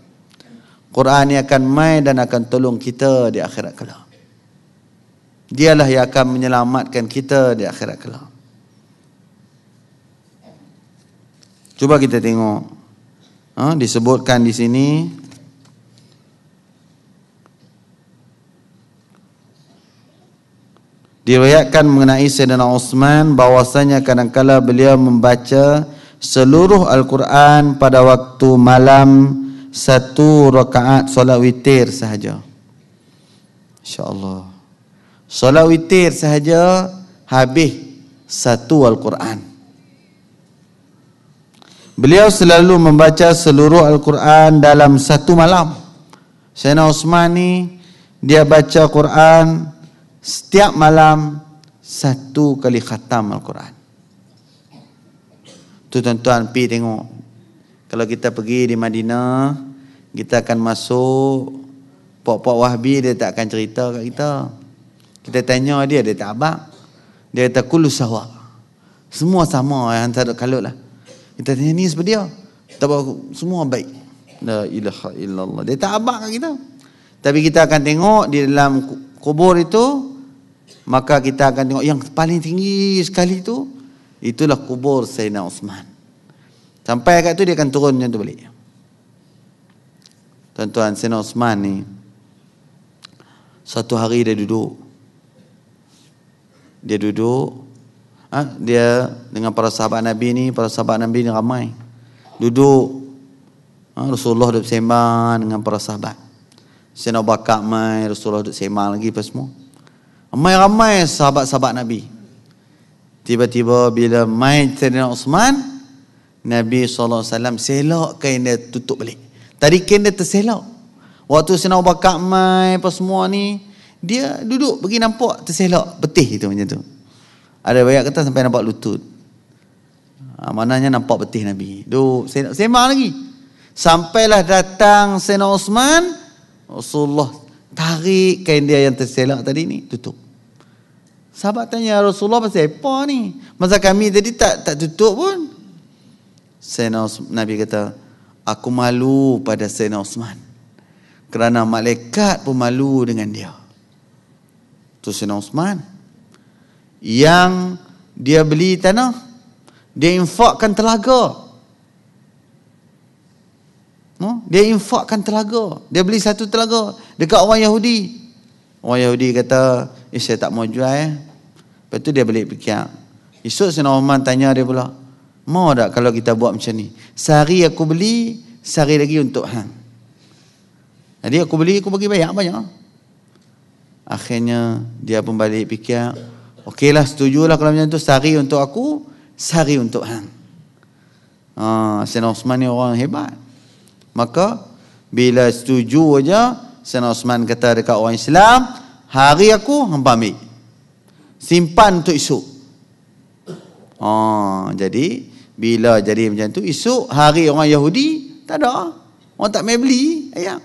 S1: Quran ni akan mai dan akan tolong kita di akhirat kelak. Dialah yang akan menyelamatkan kita di akhirat kelak. Cuba kita tengok. Ha, disebutkan di sini. Diriwayatkan mengenai Sayyidina Osman bahwasanya kadangkala beliau membaca seluruh Al-Quran pada waktu malam satu rakaat solat witir sahaja. InsyaAllah. Solat witir sahaja habis satu Al-Quran. Beliau selalu membaca seluruh Al-Quran dalam satu malam. Sayyidina Osman ni dia baca al Quran setiap malam satu kali khatam Al-Quran. Tu tuan-tuan pi tengok kalau kita pergi di Madinah kita akan masuk pok-pok wahbi dia tak akan cerita kat kita kita tanya dia dia tak abang dia kata kulus sawa semua sama yang eh, tak ada kalut lah kita tanya ni seperti dia tak semua baik la ilaha illallah dia tak abang kat kita tapi kita akan tengok di dalam kubur itu maka kita akan tengok yang paling tinggi sekali itu itulah kubur Sayyidina Osman Sampai kat tu dia akan turun macam tu balik. Tuan-tuan, Sina Osman ni, satu hari dia duduk. Dia duduk, ha? dia dengan para sahabat Nabi ni, para sahabat Nabi ni ramai. Duduk, ha? Rasulullah duduk sembang dengan para sahabat. Sina Bakar mai, Rasulullah duduk sembang lagi apa semua. Ramai-ramai sahabat-sahabat Nabi. Tiba-tiba bila mai Sina Osman, Nabi SAW selok dia tutup balik. Tadi kain dia terselok. Waktu Sinau Bakar Mai apa semua ni, dia duduk pergi nampak terselok. Betih itu macam tu. Ada banyak kata sampai nampak lutut. Ha, maknanya nampak betih Nabi. Duduk selok. Sembang lagi. Sampailah datang sena Osman, Rasulullah tarik kain dia yang terselok tadi ni, tutup. Sahabat tanya ya Rasulullah pasal apa ni? Masa kami tadi tak tak tutup pun. Sayyidina Osman, Nabi kata, aku malu pada Sayyidina Osman. Kerana malaikat pun malu dengan dia. Itu Sayyidina Osman. Yang dia beli tanah, dia infakkan telaga. No? Dia infakkan telaga. Dia beli satu telaga dekat orang Yahudi. Orang Yahudi kata, eh saya tak mau jual eh. Lepas tu dia balik fikir. Esok Sayyidina Osman tanya dia pula, Mau tak kalau kita buat macam ni? Sehari aku beli, sehari lagi untuk hang. Jadi aku beli, aku bagi banyak, banyak. Akhirnya dia pun balik fikir, okeylah setujulah kalau macam tu, sehari untuk aku, sehari untuk hang. Ha, Sen Osman ni orang hebat. Maka bila setuju aja, Sen Osman kata dekat orang Islam, hari aku hampa ambil. Simpan untuk esok. Ha, jadi, bila jadi macam tu, esok hari orang Yahudi tak ada. Orang tak mai beli ayam.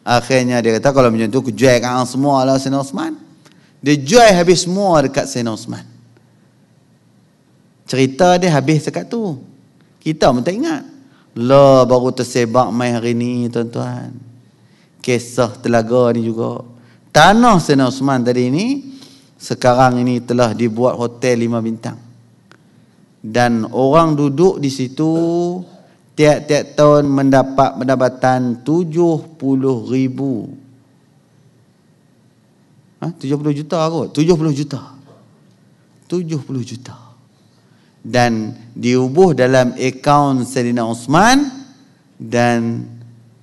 S1: Akhirnya dia kata kalau macam tu aku jual kan semua lah Sayyidina Osman. Dia jual habis semua dekat Sayyidina Osman. Cerita dia habis sekat tu. Kita pun tak ingat. Lah baru tersebak mai hari ni tuan-tuan. Kisah telaga ni juga. Tanah Sayyidina Osman tadi ni sekarang ini telah dibuat hotel lima bintang dan orang duduk di situ tiap-tiap tahun mendapat pendapatan 70 ribu ha? 70 juta kot 70 juta 70 juta dan diubah dalam akaun Sayyidina Osman dan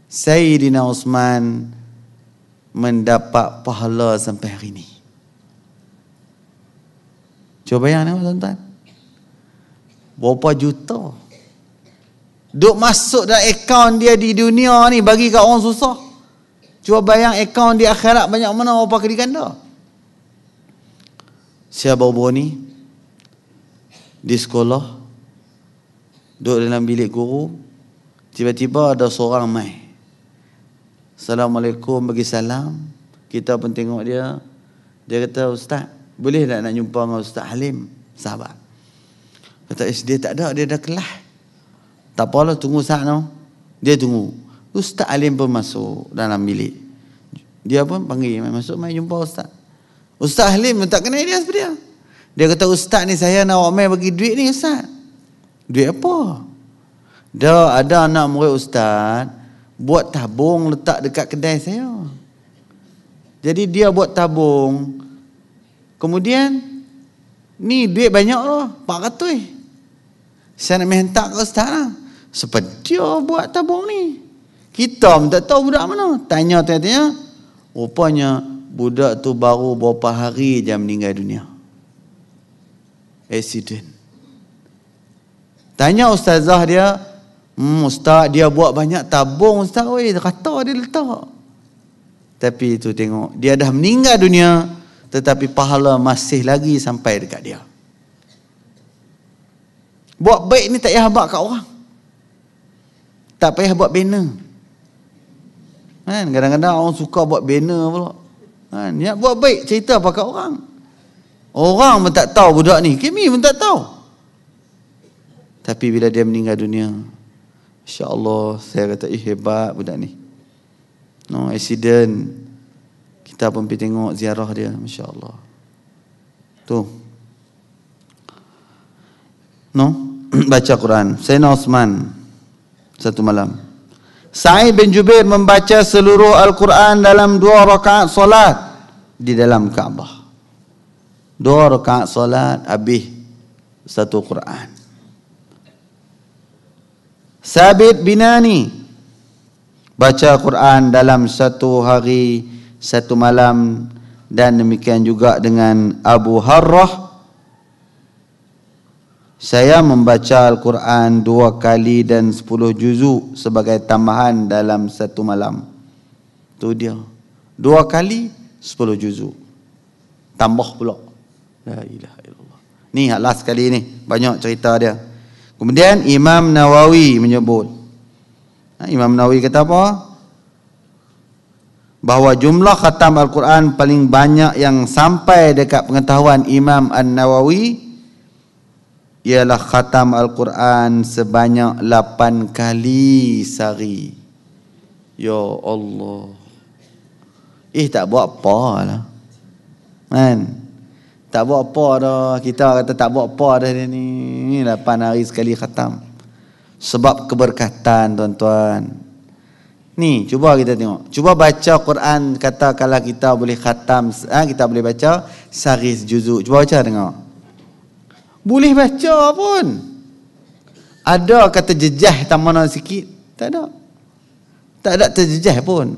S1: Sayyidina Osman mendapat pahala sampai hari ini cuba bayangkan tuan-tuan berapa juta duk masuk dalam akaun dia di dunia ni bagi kat orang susah cuba bayang akaun di akhirat banyak mana berapa kali ganda saya baru-baru ni di sekolah duduk dalam bilik guru tiba-tiba ada seorang mai Assalamualaikum bagi salam kita pun tengok dia dia kata ustaz boleh tak nak jumpa dengan ustaz Halim sahabat Kata SD tak ada, dia dah kelah. Tak apalah, tunggu saat no. Dia tunggu. Ustaz Alim pun masuk dalam bilik. Dia pun panggil, mai masuk, mai jumpa Ustaz. Ustaz Alim pun tak kenal dia seperti dia. Dia kata, Ustaz ni saya nak awak main bagi duit ni Ustaz. Duit apa? Dah ada anak murid Ustaz, buat tabung letak dekat kedai saya. Jadi dia buat tabung. Kemudian, ni duit banyak lah, 400. Saya nak minta ke ustaz lah. Seperti buat tabung ni. Kita pun tak tahu budak mana. Tanya, tanya, tanya. Rupanya budak tu baru berapa hari dia meninggal dunia. Accident. Tanya ustazah dia. Hmm, ustaz dia buat banyak tabung ustaz. Oi, kata dia letak. Tapi itu tengok. Dia dah meninggal dunia. Tetapi pahala masih lagi sampai dekat dia. Buat baik ni tak payah buat kat orang. Tak payah buat banner. Kan? Kadang-kadang orang suka buat banner pula. Kan? Niat buat baik cerita apa kat orang. Orang pun tak tahu budak ni. Kami pun tak tahu. Tapi bila dia meninggal dunia. Insya Allah saya kata eh hebat budak ni. No accident. Kita pun pergi tengok ziarah dia. Masya Allah. Tu. Tu. No? Baca Quran. Sayyidina Osman. Satu malam. Sa'id bin Jubair membaca seluruh Al-Quran dalam dua rakaat solat. Di dalam Kaabah. Dua rakaat solat habis satu Quran. Sabit binani baca Quran dalam satu hari satu malam dan demikian juga dengan Abu Harrah saya membaca Al-Quran dua kali dan sepuluh juzuk sebagai tambahan dalam satu malam. Itu dia. Dua kali, sepuluh juzuk. Tambah pula. La ilaha illallah. Ni last kali ini Banyak cerita dia. Kemudian Imam Nawawi menyebut. Ha, Imam Nawawi kata apa? Bahawa jumlah khatam Al-Quran paling banyak yang sampai dekat pengetahuan Imam An-Nawawi adalah ialah khatam Al-Quran sebanyak lapan kali sehari. Ya Allah. Eh tak buat apa lah. Kan? Tak buat apa dah. Kita kata tak buat apa dah ni. Ni 8 hari sekali khatam. Sebab keberkatan tuan-tuan. Ni cuba kita tengok. Cuba baca Quran kata kalau kita boleh khatam. Ha, kita boleh baca sehari sejuzuk. Cuba baca tengok. Boleh baca pun. Ada kata jejah tamana sikit? Tak ada. Tak ada terjejah pun.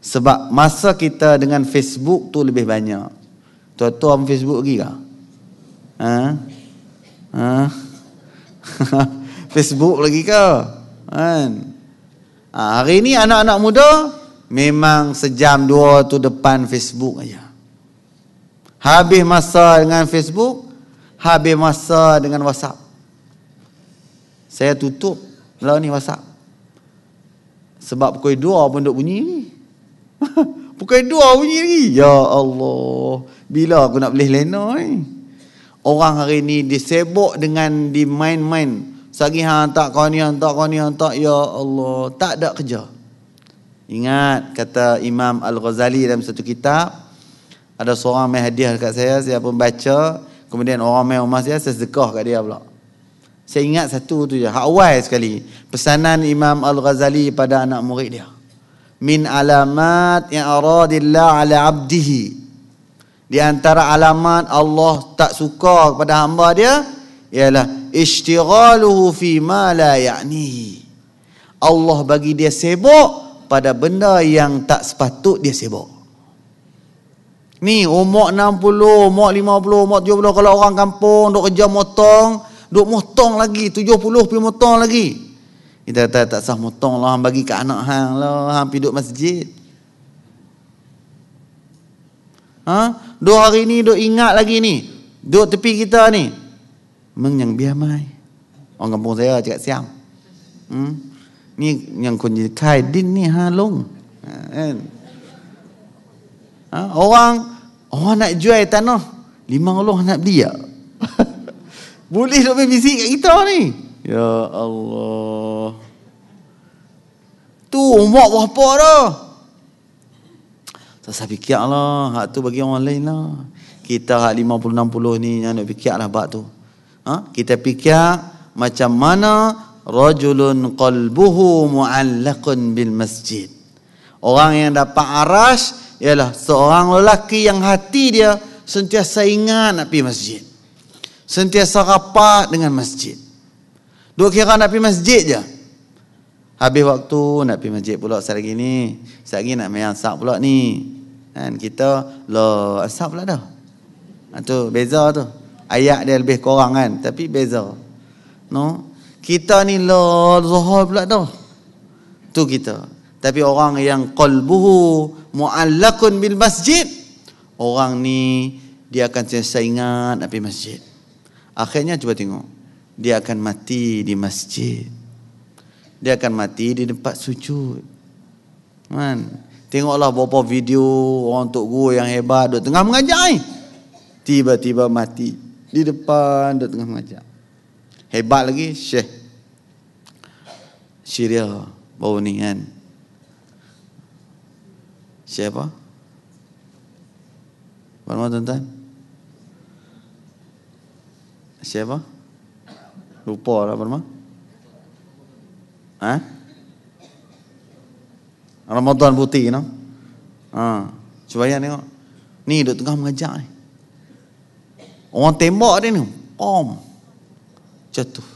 S1: Sebab masa kita dengan Facebook tu lebih banyak. Tuan-tuan Facebook lagi kah? Ha? Ha? Facebook lagi kah? Kan? Ha, hari ni anak-anak muda memang sejam dua tu depan Facebook aja. Habis masa dengan Facebook, Habis masa dengan WhatsApp. Saya tutup lah ni WhatsApp. Sebab pukul 2 pun duk bunyi ni. pukul 2 bunyi ni. Ya Allah. Bila aku nak beli lena ni? Orang hari ni disebok dengan di main-main. Sagi tak kau ni, hantar kau ni, hantar. Ya Allah. Tak ada kerja. Ingat kata Imam Al-Ghazali dalam satu kitab. Ada seorang main hadiah dekat saya. Saya pun Baca. Kemudian orang main rumah saya, saya sedekah kat dia pula. Saya ingat satu tu je. awal sekali. Pesanan Imam Al-Ghazali pada anak murid dia. Min alamat yang aradillah ala abdihi. Di antara alamat Allah tak suka kepada hamba dia. Ialah. Ishtiraluhu fi ma la ya'nihi. Allah bagi dia sibuk pada benda yang tak sepatut dia sibuk. Ni umur 60, umur 50, umur 70 kalau orang kampung duk kerja motong, duk motong lagi 70 pergi motong lagi. Kita kata tak sah motong lah bagi ke anak hang lah, hang pi duk masjid. Ha? Dua hari ni duk ingat lagi ni. Duk tepi kita ni. Meng yang biamai. Orang kampung saya cakap siam. Hmm? Ni yang kunci kai din ni ha long. Ha, kan? ha? Orang Oh nak jual tanah. Lima Allah nak beli ya? Boleh tak boleh bisik kat kita ni? Ya Allah. Tu umat berapa dah? Tak saya fikir lah. Hak tu bagi orang lain lah. Kita hak lima puluh enam puluh ni. Yang nak fikir lah bak tu. Ha? Kita fikir macam mana rajulun qalbuhu muallaqun bil masjid. Orang yang dapat arash ialah seorang lelaki yang hati dia sentiasa ingat nak pergi masjid. Sentiasa rapat dengan masjid. Dua kira nak pergi masjid je. Habis waktu nak pergi masjid pula sehari lagi ni. Sehari lagi nak main asap pula ni. Dan kita lo lah, asap pula dah. Itu ha, beza tu. Ayat dia lebih kurang kan. Tapi beza. No? Kita ni lo lah, zuhur pula dah. Tu kita. Tapi orang yang qalbuhu muallakun bil masjid, orang ni dia akan sentiasa ingat api masjid. Akhirnya cuba tengok, dia akan mati di masjid. Dia akan mati di tempat sujud. Kan? Tengoklah beberapa video orang tok guru yang hebat duk tengah mengajar ni. Tiba-tiba mati di depan duk tengah mengajar. Hebat lagi Syekh. Syiria baru kan. Siapa? Pertama tuan-tuan Siapa? Lupa lah Pertama Ha? Ramadan putih no? ha. Cuba lihat tengok Ni duduk tengah mengajak ni Orang tembak dia ni Om Jatuh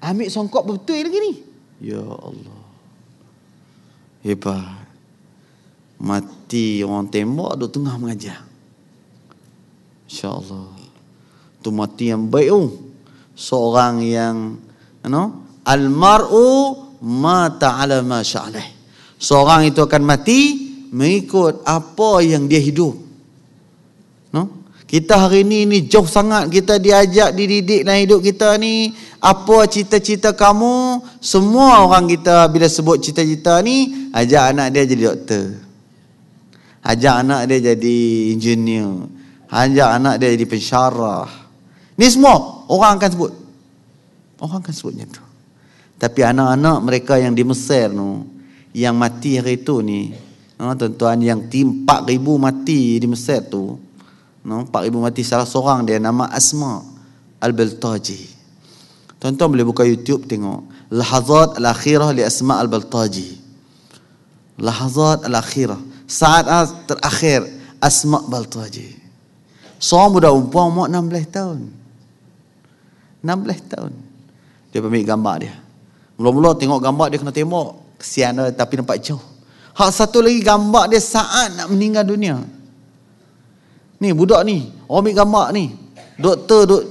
S1: Ambil songkok betul lagi ni Ya Allah Hebat mati orang tembak duk tengah mengajar. Insya-Allah. Tu mati yang baik oh. Seorang yang you know, almaru mata ala masyaallah. Seorang itu akan mati mengikut apa yang dia hidup. No? Kita hari ini ni jauh sangat kita diajak dididik dalam hidup kita ni apa cita-cita kamu semua orang kita bila sebut cita-cita ni ajak anak dia jadi doktor. Ajak anak dia jadi engineer. Ajak anak dia jadi pensyarah. Ni semua orang akan sebut. Orang akan sebutnya tu. Tapi anak-anak mereka yang di Mesir tu, yang mati hari tu ni, no, ha, tuan-tuan yang 4,000 mati di Mesir tu, no, 4,000 mati salah seorang dia nama Asma Al-Baltaji. Tuan-tuan boleh buka YouTube tengok. Lahazat al-akhirah li Asma al-Baltaji. Lahazat al-akhirah saat terakhir asma baltu haji seorang muda umpuan umur 16 tahun 16 tahun dia ambil gambar dia mula-mula tengok gambar dia kena tembak kesian dia tapi nampak jauh hak satu lagi gambar dia saat nak meninggal dunia ni budak ni orang ambil gambar ni doktor duk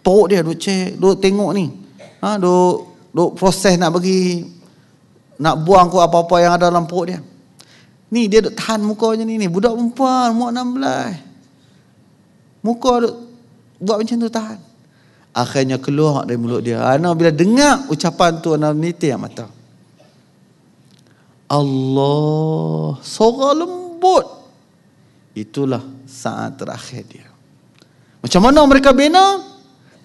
S1: peruk dia duk cek duk tengok ni ha, duk, duk proses nak bagi nak buang kot apa-apa yang ada dalam perut dia Ni dia duk tahan muka macam ni ni. Budak perempuan, muak 16. Muka duk buat macam tu tahan. Akhirnya keluar dari mulut dia. Ana bila dengar ucapan tu ana niti yang mata. Allah, suara lembut. Itulah saat terakhir dia. Macam mana mereka bina?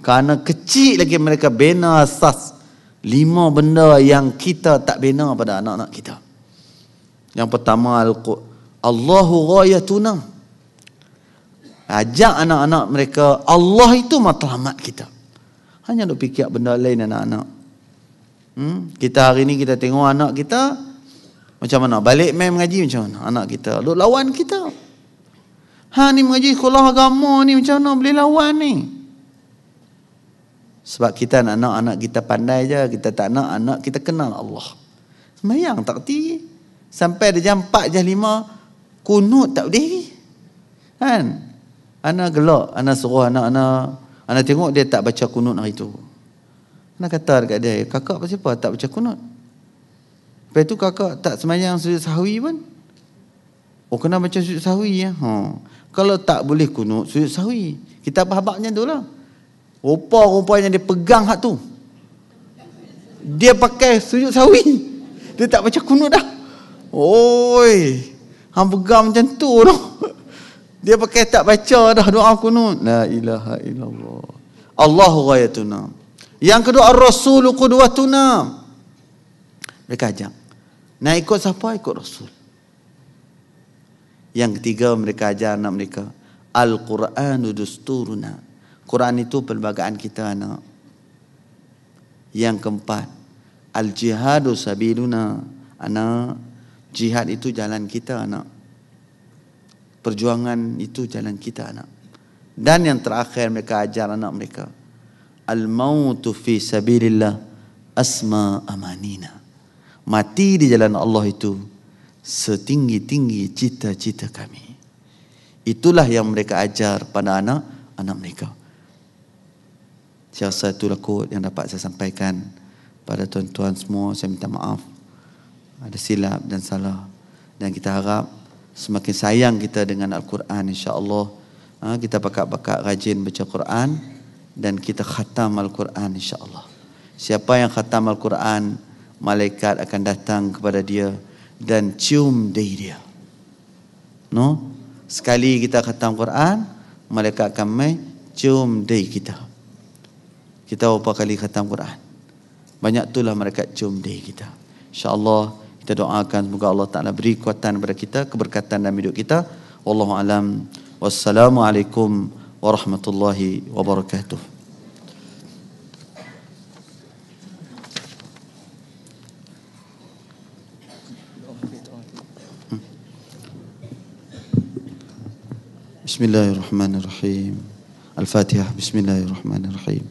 S1: Kerana kecil lagi mereka bina asas lima benda yang kita tak bina pada anak-anak kita. Yang pertama Allahu ghayatuna. Ajak anak-anak mereka Allah itu matlamat kita. Hanya nak fikir benda lain anak-anak. Hmm? Kita hari ni kita tengok anak kita macam mana? Balik main mengaji macam mana? Anak kita duk lawan kita. Ha ni mengaji sekolah agama ni macam mana boleh lawan ni? Sebab kita nak anak-anak kita pandai je, kita tak nak anak kita kenal Allah. Semayang tak tinggi sampai dah jam 4 jam 5 kunut tak berdiri kan ana gelak ana suruh anak-anak ana tengok dia tak baca kunut hari tu ana kata dekat dia eh, kakak pasal apa tak baca kunut lepas tu kakak tak semayang sujud sahwi pun oh kena baca sujud sahwi ya ha kalau tak boleh kunut sujud sahwi kita apa habaknya tu lah rupa-rupanya dia pegang hak tu dia pakai sujud sahwi dia tak baca kunut dah Oi, hang pegang macam tu tu. Dia pakai tak baca dah doa kunut. La ilaha illallah. Allahu ghayatuna. Yang kedua Ar-Rasul qudwatuna. Mereka ajak. Nak ikut siapa? Ikut Rasul. Yang ketiga mereka ajar anak mereka. Al-Quranu dusturuna. Quran itu perbagaan kita anak. Yang keempat. Al-Jihadu sabiluna. Anak. Jihad itu jalan kita anak. Perjuangan itu jalan kita anak. Dan yang terakhir mereka ajar anak mereka. Al-mautu fi sabilillah asma amanina. Mati di jalan Allah itu setinggi-tinggi cita-cita kami. Itulah yang mereka ajar pada anak anak mereka. Siasat itu lakut yang dapat saya sampaikan pada tuan-tuan semua. Saya minta maaf ada silap dan salah dan kita harap semakin sayang kita dengan Al-Quran insya Allah ha, kita pakat-pakat rajin baca Quran dan kita khatam Al-Quran insya Allah siapa yang khatam Al-Quran malaikat akan datang kepada dia dan cium diri dia no? sekali kita khatam Quran malaikat akan mai cium diri kita kita berapa kali khatam Quran banyak itulah mereka cium diri kita Insya Allah. Kita doakan semoga Allah Taala beri kekuatan kepada kita, keberkatan dalam hidup kita. Wallahu alam. Wassalamualaikum warahmatullahi wabarakatuh. بسم الله الرحمن الرحيم الفاتحة بسم الله الرحمن الرحيم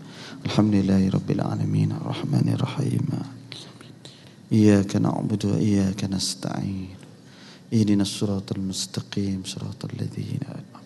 S1: الحمد لله رب العالمين الرحمن الرحيم إياك نعبد وإياك نستعين اهدنا الصراط المستقيم صراط الذين أنعمت